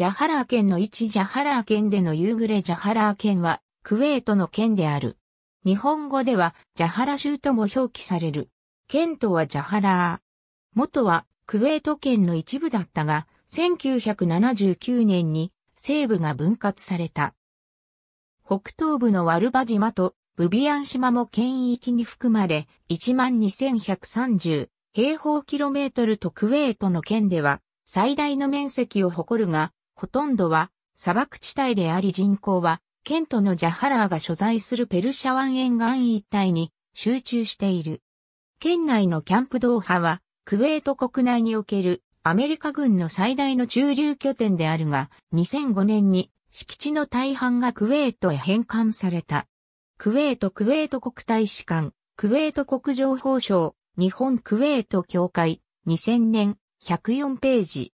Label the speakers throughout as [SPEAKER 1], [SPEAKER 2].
[SPEAKER 1] ジャハラー県の一ジャハラー県での夕暮れジャハラー県は、クウェートの県である。日本語では、ジャハラ州とも表記される。県とはジャハラー。元は、クウェート県の一部だったが、1979年に西部が分割された。北東部のワルバ島とブビアン島も県域に含まれ、12,130平方キロメートルとクウェートの県では最大の面積を誇るが、ほとんどは砂漠地帯であり人口は、ケントのジャハラーが所在するペルシャ湾沿岸一帯に集中している。県内のキャンプドーハは、クウェート国内におけるアメリカ軍の最大の駐留拠点であるが、2005年に敷地の大半がクウェートへ返還された。クウェートクウェート国大使館、クウェート国情報省、日本クウェート協会、2000年、104ページ。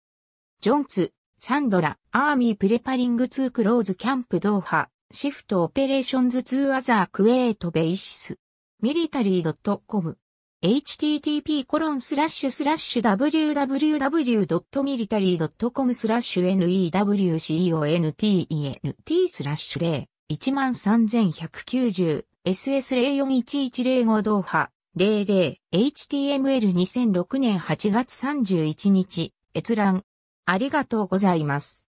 [SPEAKER 1] ジョンツ、サンドラ、アーミープレパリングツークローズキャンプドーハ、シフトオペレーションズツーアザークウェイトベイシス、ミリタリー .com、http コロンスラッシュスラッシュ www.military.com スラッシュ newcontent スラッシュ0 13190 SS041105 ドーハ 00HTML2006 年8月31日閲覧ありがとうございます。